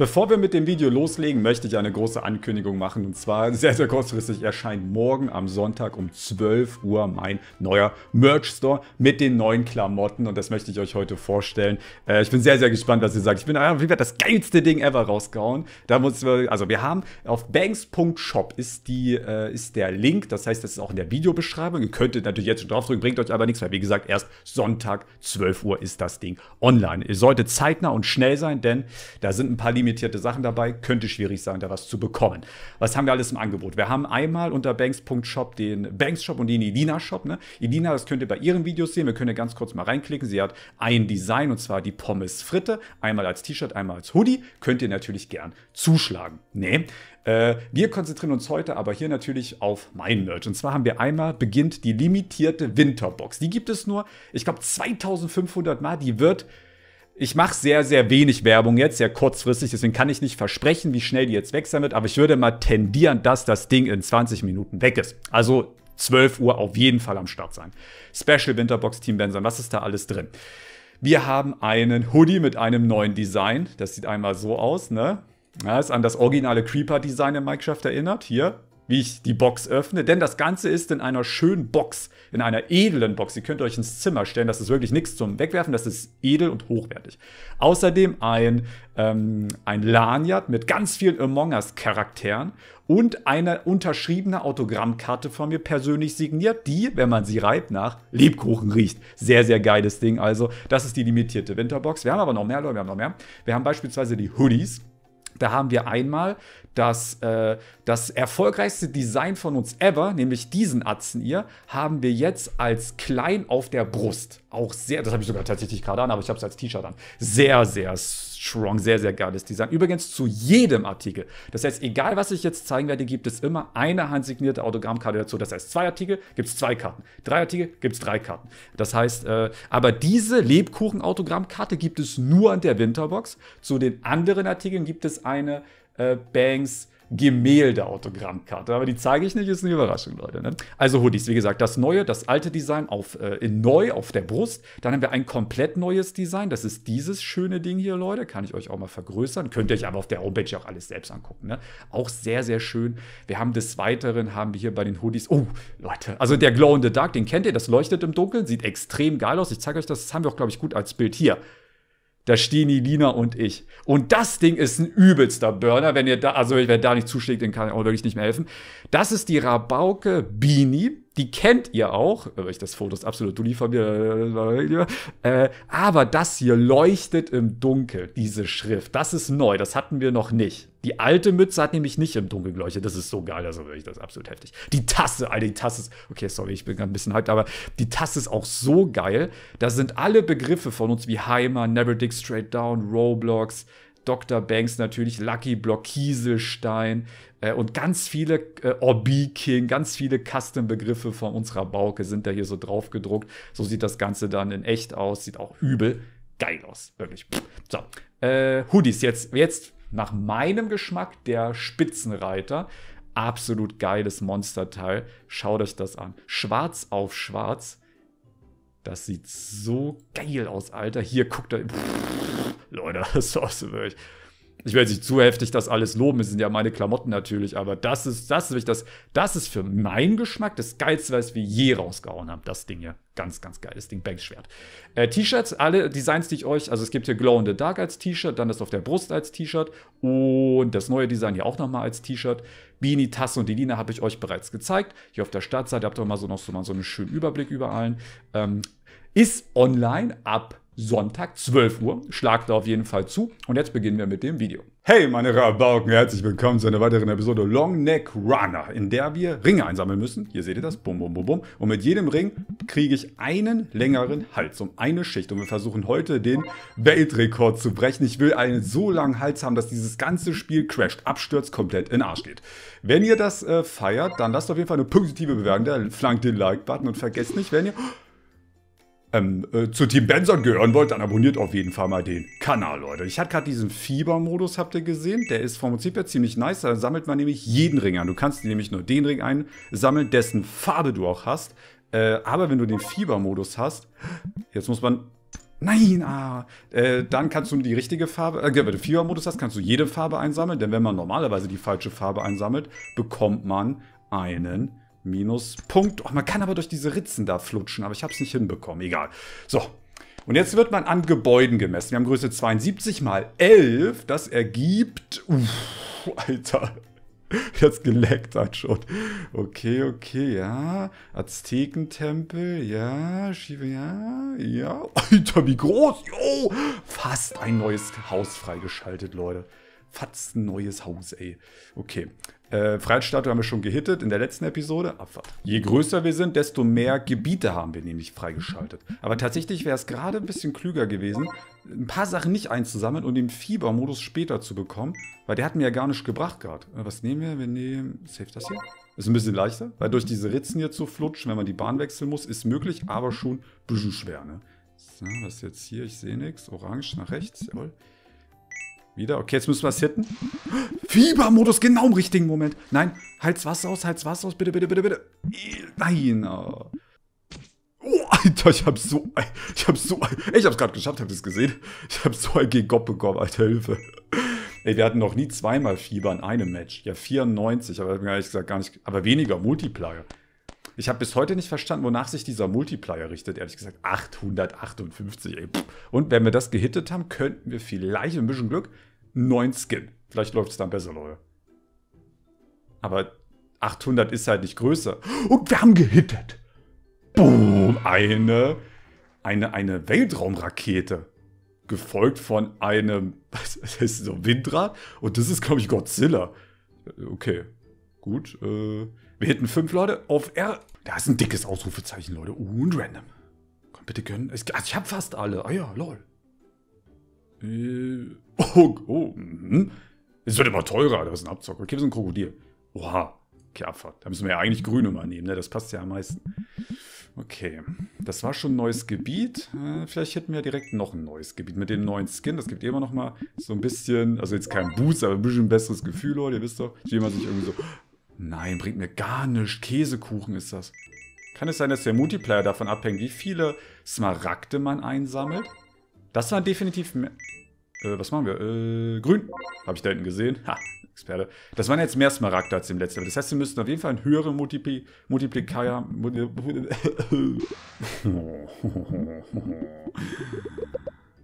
Bevor wir mit dem Video loslegen, möchte ich eine große Ankündigung machen. Und zwar sehr, sehr kurzfristig erscheint morgen am Sonntag um 12 Uhr mein neuer Merch-Store mit den neuen Klamotten. Und das möchte ich euch heute vorstellen. Äh, ich bin sehr, sehr gespannt, was ihr sagt. Ich bin einfach wieder das geilste Ding ever rausgehauen. Da muss wir, äh, also wir haben auf banks.shop ist, äh, ist der Link. Das heißt, das ist auch in der Videobeschreibung. Ihr könntet natürlich jetzt schon draufdrücken, bringt euch aber nichts, weil wie gesagt, erst Sonntag 12 Uhr ist das Ding online. Ihr solltet zeitnah und schnell sein, denn da sind ein paar Limitationen limitierte Sachen dabei, könnte schwierig sein, da was zu bekommen. Was haben wir alles im Angebot? Wir haben einmal unter banks.shop den Banks Shop und den elina Shop. Ne? Idina, das könnt ihr bei ihren Videos sehen. Wir können ganz kurz mal reinklicken. Sie hat ein Design und zwar die Pommes Fritte. Einmal als T-Shirt, einmal als Hoodie. Könnt ihr natürlich gern zuschlagen. Nee. Äh, wir konzentrieren uns heute aber hier natürlich auf mein Merch. Und zwar haben wir einmal beginnt die limitierte Winterbox. Die gibt es nur, ich glaube, 2500 Mal. Die wird ich mache sehr, sehr wenig Werbung jetzt, sehr kurzfristig, deswegen kann ich nicht versprechen, wie schnell die jetzt weg sein wird, aber ich würde mal tendieren, dass das Ding in 20 Minuten weg ist. Also 12 Uhr auf jeden Fall am Start sein. Special Winterbox Team Benson, was ist da alles drin? Wir haben einen Hoodie mit einem neuen Design. Das sieht einmal so aus, ne? Ja, ist an das originale Creeper-Design in Minecraft erinnert. Hier, wie ich die Box öffne, denn das Ganze ist in einer schönen Box, in einer edlen Box. Ihr könnt euch ins Zimmer stellen, das ist wirklich nichts zum Wegwerfen, das ist edel und hochwertig. Außerdem ein, ähm, ein Lanyard mit ganz vielen Among Us Charakteren und eine unterschriebene Autogrammkarte von mir persönlich signiert, die, wenn man sie reibt, nach Lebkuchen riecht. Sehr, sehr geiles Ding. Also, das ist die limitierte Winterbox. Wir haben aber noch mehr, Leute, wir haben noch mehr. Wir haben beispielsweise die Hoodies da haben wir einmal das, äh, das erfolgreichste Design von uns ever, nämlich diesen Atzen hier, haben wir jetzt als klein auf der Brust auch sehr, das habe ich sogar tatsächlich gerade an, aber ich habe es als T-Shirt an. Sehr, sehr strong, sehr, sehr geiles Design. Übrigens zu jedem Artikel. Das heißt, egal was ich jetzt zeigen werde, gibt es immer eine handsignierte Autogrammkarte dazu. Das heißt, zwei Artikel gibt es zwei Karten. Drei Artikel gibt es drei Karten. Das heißt, äh, aber diese Lebkuchen-Autogrammkarte gibt es nur an der Winterbox. Zu den anderen Artikeln gibt es eine äh, Banks Gemälde-Autogrammkarte. Aber die zeige ich nicht, ist eine Überraschung, Leute. Ne? Also Hoodies, wie gesagt, das neue, das alte Design auf, äh, in neu auf der Brust. Dann haben wir ein komplett neues Design. Das ist dieses schöne Ding hier, Leute. Kann ich euch auch mal vergrößern. Könnt ihr euch aber auf der Homepage auch alles selbst angucken. Ne? Auch sehr, sehr schön. Wir haben des Weiteren, haben wir hier bei den Hoodies, oh, Leute, also der Glow in the Dark, den kennt ihr, das leuchtet im Dunkeln, sieht extrem geil aus. Ich zeige euch das, das haben wir auch, glaube ich, gut als Bild hier. Da stehen die Lina und ich. Und das Ding ist ein übelster Burner. Wenn ihr da, also wenn da nicht zuschlägt, den kann ich auch wirklich nicht mehr helfen. Das ist die Rabauke Bini. Die kennt ihr auch, äh, weil ich das Foto ist absolut du liefer mir. Äh, äh, aber das hier leuchtet im Dunkel, diese Schrift. Das ist neu, das hatten wir noch nicht. Die alte Mütze hat nämlich nicht im Dunkeln geleuchtet. Das ist so geil, also wirklich, das ist absolut heftig. Die Tasse, Alter, die Tasse ist, okay, sorry, ich bin gerade ein bisschen hyped, aber die Tasse ist auch so geil. Da sind alle Begriffe von uns wie Heimer, Never Dig Straight Down, Roblox, Dr. Banks natürlich, Lucky Block, Kieselstein äh, und ganz viele äh, Orbi King, ganz viele Custom-Begriffe von unserer Bauke sind da hier so drauf gedruckt. So sieht das Ganze dann in echt aus, sieht auch übel geil aus, wirklich. So, äh, Hoodies jetzt, jetzt nach meinem Geschmack der Spitzenreiter. Absolut geiles Monsterteil. Schaut euch das an. Schwarz auf schwarz. Das sieht so geil aus, Alter. Hier, guckt da. Leute, das ist so wirklich ich werde nicht zu heftig das alles loben, es sind ja meine Klamotten natürlich, aber das ist, das ist das, das ist für meinen Geschmack das geilste, was wir je rausgehauen haben. Das Ding hier. Ganz, ganz geil. Das Ding, Bankschwert. Äh, T-Shirts, alle Designs, die ich euch, also es gibt hier Glow in the Dark als T-Shirt, dann das auf der Brust als T-Shirt und das neue Design hier auch nochmal als T-Shirt. Beanie, Tasse und die Lina habe ich euch bereits gezeigt. Hier auf der Startseite habt ihr mal so noch so, mal so einen schönen Überblick über allen. Ähm, ist online ab Sonntag 12 Uhr. Schlagt da auf jeden Fall zu. Und jetzt beginnen wir mit dem Video. Hey meine Rabauken, herzlich willkommen zu einer weiteren Episode Long Neck Runner, in der wir Ringe einsammeln müssen. Hier seht ihr das, bum bum bum bum. Und mit jedem Ring kriege ich einen längeren Hals um eine Schicht. Und wir versuchen heute den Weltrekord zu brechen. Ich will einen so langen Hals haben, dass dieses ganze Spiel crasht, abstürzt, komplett in Arsch geht. Wenn ihr das äh, feiert, dann lasst auf jeden Fall eine positive Bewertung da, flankt den Like-Button und vergesst nicht, wenn ihr ähm, äh, zu Team Benson gehören wollt, dann abonniert auf jeden Fall mal den Kanal, Leute. Ich hatte gerade diesen Fiebermodus, habt ihr gesehen? Der ist vom Prinzip her ziemlich nice. Da sammelt man nämlich jeden Ring an. Du kannst nämlich nur den Ring einsammeln, dessen Farbe du auch hast. Äh, aber wenn du den Fiebermodus hast, jetzt muss man... Nein, ah, äh, dann kannst du die richtige Farbe, äh, wenn du Fiebermodus hast, kannst du jede Farbe einsammeln, denn wenn man normalerweise die falsche Farbe einsammelt, bekommt man einen Minuspunkt. Oh, man kann aber durch diese Ritzen da flutschen, aber ich habe es nicht hinbekommen. Egal. So. Und jetzt wird man an Gebäuden gemessen. Wir haben Größe 72 mal 11. Das ergibt... Uff, Alter. Jetzt geleckt hat schon. Okay, okay, ja. Aztekentempel, ja. Schiefe, ja. Ja. Alter, wie groß. Jo. Fast ein neues Haus freigeschaltet, Leute. Fatzen neues Haus, ey. Okay. Äh, Freiheitsstatue haben wir schon gehittet in der letzten Episode. Abfahrt. Je größer wir sind, desto mehr Gebiete haben wir nämlich freigeschaltet. Aber tatsächlich wäre es gerade ein bisschen klüger gewesen, ein paar Sachen nicht einzusammeln und den Fiebermodus später zu bekommen. Weil der hat mir ja gar nicht gebracht gerade. Äh, was nehmen wir? Wir nehmen... Save das hier? Ist ein bisschen leichter, weil durch diese Ritzen hier zu flutschen, wenn man die Bahn wechseln muss, ist möglich, aber schon ein bisschen schwer, ne? So, was ist jetzt hier? Ich sehe nichts. Orange nach rechts. Jawohl. Wieder? Okay, jetzt müssen wir es hitten. Fiebermodus, genau im richtigen Moment. Nein, halt's Wasser aus, halt's Wasser aus, bitte, bitte, bitte, bitte. Nein. Oh, Alter, ich hab so... Ich hab so... Ich hab's gerade geschafft, habt ihr's gesehen? Ich hab so ein Gegop bekommen, Alter, Hilfe. Ey, wir hatten noch nie zweimal Fieber in einem Match. Ja, 94, aber ich hab mir ehrlich gesagt, gar nicht... Aber weniger, Multiplier. Ich habe bis heute nicht verstanden, wonach sich dieser Multiplier richtet. Ehrlich gesagt, 858. Ey. Und wenn wir das gehittet haben, könnten wir vielleicht mit ein bisschen Glück 9 Skin. Vielleicht läuft es dann besser, Leute. Aber 800 ist halt nicht größer. Und wir haben gehittet. Boom. Eine, eine, eine Weltraumrakete. Gefolgt von einem, was das so Windrad? Und das ist, glaube ich, Godzilla. Okay, gut. Äh, wir hätten fünf Leute auf R da ist ein dickes Ausrufezeichen, Leute. Uh, und random. Komm, bitte gönnen. Also ich habe fast alle. Ah ja, lol. Äh, oh, oh. Mhm. Es wird immer teurer. Da ist ein Abzocker. Okay, wir sind ein Krokodil. Oha. Okay, Abfahrt. Da müssen wir ja eigentlich Grüne mal nehmen, ne? Das passt ja am meisten. Okay, das war schon ein neues Gebiet. Äh, vielleicht hätten wir direkt noch ein neues Gebiet mit dem neuen Skin. Das gibt immer noch mal so ein bisschen, also jetzt kein Boost, aber ein bisschen besseres Gefühl, Leute. Ihr wisst doch, ich will immer nicht irgendwie so, Nein, bringt mir gar nichts. Käsekuchen ist das. Kann es sein, dass der Multiplayer davon abhängt, wie viele Smaragde man einsammelt? Das war definitiv mehr... Äh, was machen wir? Äh, grün. Habe ich da hinten gesehen. Ha, Experte. Das waren jetzt mehr Smaragde als im letzten. Das heißt, wir müssten auf jeden Fall einen höheren Multipli Multiplier...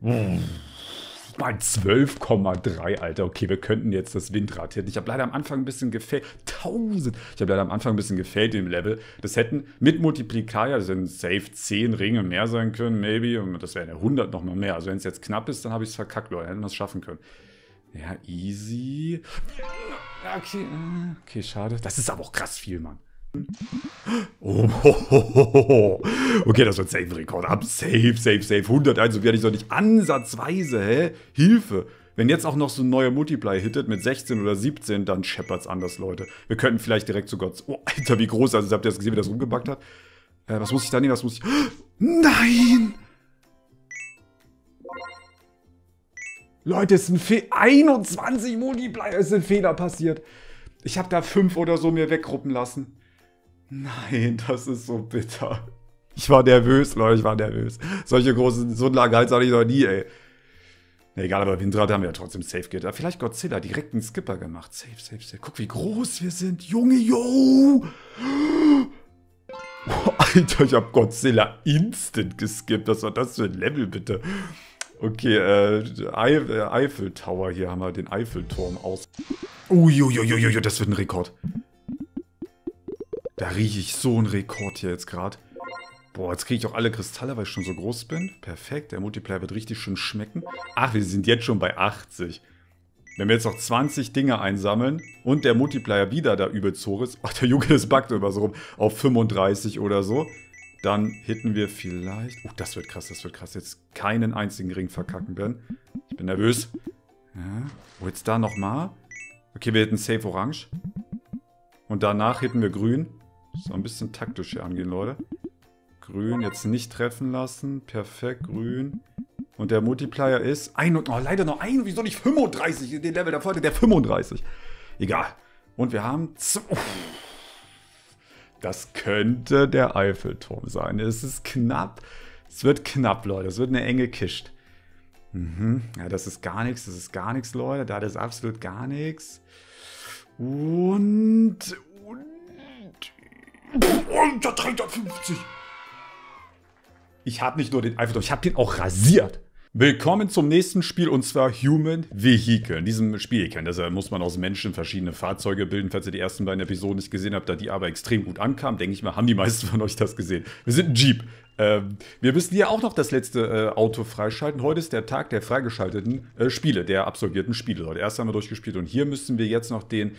mal 12,3, Alter. Okay, wir könnten jetzt das Windrad hätten. Ich habe leider am Anfang ein bisschen gefällt. 1000. Ich habe leider am Anfang ein bisschen gefällt im Level. Das hätten mit Multiplikator, das sind safe 10 Ringe mehr sein können, maybe. Und das wären ja 100 nochmal mehr. Also wenn es jetzt knapp ist, dann habe ich es verkackt, Leute. Hätten wir es schaffen können. Ja, easy. Okay, äh, okay, schade. Das ist aber auch krass viel, Mann. Oh, ho, ho, ho. okay, das wird Safe-Rekord ab. Safe, safe, safe. 100, also werde ich doch nicht ansatzweise, hä? Hilfe. Wenn jetzt auch noch so ein neuer Multiply hittet mit 16 oder 17, dann scheppert's anders, Leute. Wir könnten vielleicht direkt zu Gott. Oh, Alter, wie groß. Also, habt ihr das gesehen, wie das rumgebackt hat? Äh, was muss ich da nehmen? Was muss ich... Nein! Leute, es ist ein Fehler. 21 Multiplier ist ein Fehler passiert. Ich habe da 5 oder so mir wegruppen lassen. Nein, das ist so bitter. Ich war nervös, Leute, ich war nervös. Solche großen, so einen langen Hals hatte ich noch nie, ey. Na egal, aber Windrad haben wir ja trotzdem safe gehabt. Vielleicht Godzilla direkt einen Skipper gemacht. Safe, safe, safe. Guck, wie groß wir sind. Junge, yo! Oh, Alter, ich hab Godzilla instant geskippt. Was war das für ein Level, bitte? Okay, äh, äh Eifel Tower hier haben wir den Eiffelturm aus. Uiuiuiui, das wird ein Rekord. Da rieche ich so einen Rekord hier jetzt gerade. Boah, jetzt kriege ich auch alle Kristalle, weil ich schon so groß bin. Perfekt, der Multiplayer wird richtig schön schmecken. Ach, wir sind jetzt schon bei 80. Wenn wir jetzt noch 20 Dinge einsammeln und der Multiplayer wieder da übelst ist, ach, der Juke, das backt immer so rum, auf 35 oder so, dann hitten wir vielleicht... Oh, das wird krass, das wird krass. Jetzt keinen einzigen Ring verkacken werden. Ich bin nervös. Ja. Oh, jetzt da nochmal. Okay, wir hätten safe orange. Und danach hitten wir grün. So ein bisschen taktisch hier angehen, Leute. Grün jetzt nicht treffen lassen. Perfekt, grün. Und der Multiplier ist... Ein und, oh, leider noch ein. Wieso nicht 35? Den Level der Folge, der 35. Egal. Und wir haben... Das könnte der Eiffelturm sein. Es ist knapp. Es wird knapp, Leute. Es wird eine enge Kiste. Mhm. Ja, das ist gar nichts. Das ist gar nichts, Leute. Da ist absolut gar nichts. Und... Unter 350. Ich habe nicht nur den Eifeldorf, ich habe den auch rasiert. Willkommen zum nächsten Spiel und zwar Human Vehicle. In diesem Spiel, ihr kennt das ja, äh, muss man aus Menschen verschiedene Fahrzeuge bilden. Falls ihr die ersten beiden Episoden nicht gesehen habt, da die aber extrem gut ankamen, denke ich mal, haben die meisten von euch das gesehen. Wir sind ein Jeep. Ähm, wir müssen hier auch noch das letzte äh, Auto freischalten. Heute ist der Tag der freigeschalteten äh, Spiele, der absolvierten Spiele, Heute Erst haben wir durchgespielt und hier müssen wir jetzt noch den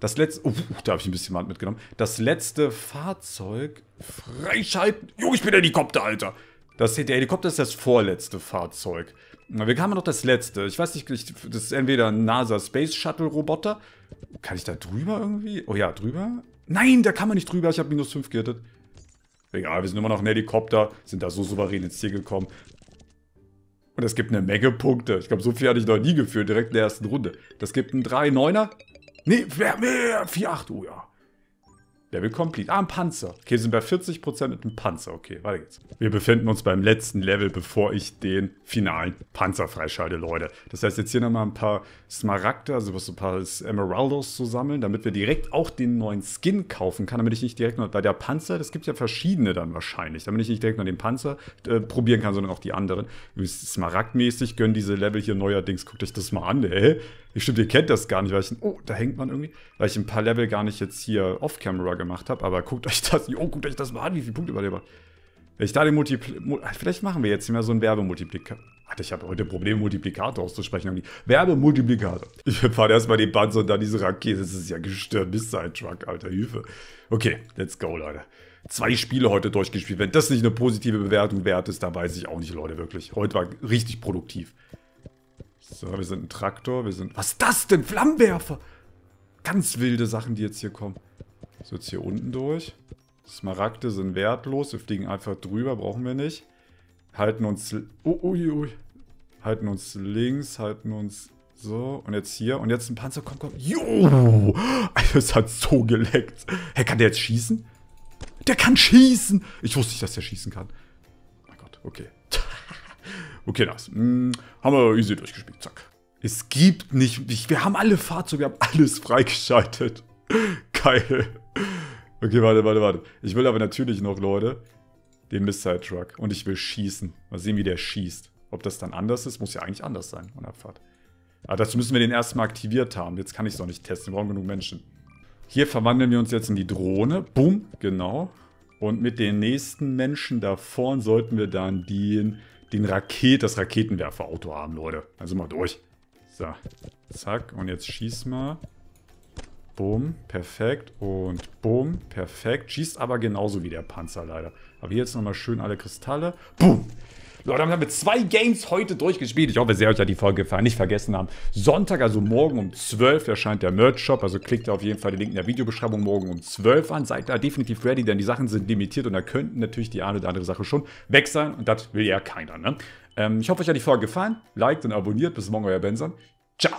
das letzte, oh, uh, da habe ich ein bisschen Hand mitgenommen. Das letzte Fahrzeug freischalten. Junge, ich bin der Helikopter, Alter. Das, der Helikopter ist das vorletzte Fahrzeug. Wir haben noch das letzte. Ich weiß nicht, ich, das ist entweder ein NASA Space Shuttle Roboter. Kann ich da drüber irgendwie? Oh ja, drüber? Nein, da kann man nicht drüber. Ich habe minus 5 gehittet. Egal, wir sind immer noch ein Helikopter. Sind da so souverän ins Ziel gekommen. Und es gibt eine Menge Punkte. Ich glaube, so viel hatte ich noch nie gefühlt, direkt in der ersten Runde. Das gibt einen 3-9er. Nee, mehr, mehr, 4,8, oh ja. Level complete. Ah, ein Panzer. Okay, sind bei 40% mit einem Panzer. Okay, weiter geht's. Wir befinden uns beim letzten Level, bevor ich den finalen Panzer freischalte, Leute. Das heißt, jetzt hier nochmal ein paar Smaragde, also was so ein paar Emeraldos zu sammeln, damit wir direkt auch den neuen Skin kaufen kann, damit ich nicht direkt nur, bei der Panzer, das gibt ja verschiedene dann wahrscheinlich, damit ich nicht direkt nur den Panzer äh, probieren kann, sondern auch die anderen. Smaragdmäßig gönnen diese Level hier neuerdings, guckt euch das mal an, ey. Ich Stimmt, ihr kennt das gar nicht, weil ich, oh, da hängt man irgendwie, weil ich ein paar Level gar nicht jetzt hier off-camera gemacht habe, aber guckt euch das, jo, guckt euch das mal an, wie viele Punkte man Wenn ich da den Multiplikator, ah, vielleicht machen wir jetzt hier mal so einen Werbemultiplikator. Alter, ich habe heute Probleme, Multiplikator auszusprechen. Werbemultiplikator. Ich fahre erstmal den Panzer und dann diese Rakete. Das ist ja gestört. Bis ein Truck, alter Hilfe. Okay, let's go, Leute. Zwei Spiele heute durchgespielt. Wenn das nicht eine positive Bewertung wert ist, dann weiß ich auch nicht, Leute, wirklich. Heute war richtig produktiv. So, wir sind ein Traktor, wir sind... Was ist das denn? Flammenwerfer! Ganz wilde Sachen, die jetzt hier kommen. So, jetzt hier unten durch. Smaragde sind wertlos. Wir fliegen einfach drüber, brauchen wir nicht. Halten uns... Oh, ui, ui. Halten uns links, halten uns... So, und jetzt hier. Und jetzt ein Panzer. Komm, komm. Jo! Es hat so geleckt. Hä, kann der jetzt schießen? Der kann schießen! Ich wusste nicht, dass der schießen kann. Oh mein Gott, okay. okay, nice. Hm, haben wir easy durchgespielt. Zack. Es gibt nicht... wir haben alle Fahrzeuge, wir haben alles freigeschaltet. Geil. Okay, warte, warte, warte. Ich will aber natürlich noch, Leute, den Missile Truck. Und ich will schießen. Mal sehen, wie der schießt. Ob das dann anders ist, muss ja eigentlich anders sein Und Abfahrt. Aber ah, dazu müssen wir den erstmal aktiviert haben. Jetzt kann ich es noch nicht testen. Wir brauchen genug Menschen. Hier verwandeln wir uns jetzt in die Drohne. Boom, genau. Und mit den nächsten Menschen da vorne sollten wir dann den, den Raket, das Raketenwerferauto haben, Leute. Also mal durch. So, zack. Und jetzt schieß mal. Boom, perfekt und boom, perfekt. Schießt aber genauso wie der Panzer leider. Aber hier jetzt nochmal schön alle Kristalle. Boom! Leute, damit haben wir zwei Games heute durchgespielt. Ich hoffe sehr, euch hat die Folge gefallen. Nicht vergessen haben, Sonntag, also morgen um 12 erscheint der Merch-Shop. Also klickt auf jeden Fall den Link in der Videobeschreibung morgen um 12 an. Seid da definitiv ready, denn die Sachen sind limitiert und da könnten natürlich die eine oder andere Sache schon weg sein. Und das will ja keiner, ne? ähm, ich hoffe, euch hat die Folge gefallen. Liked und abonniert. Bis morgen, euer Benson. Ciao!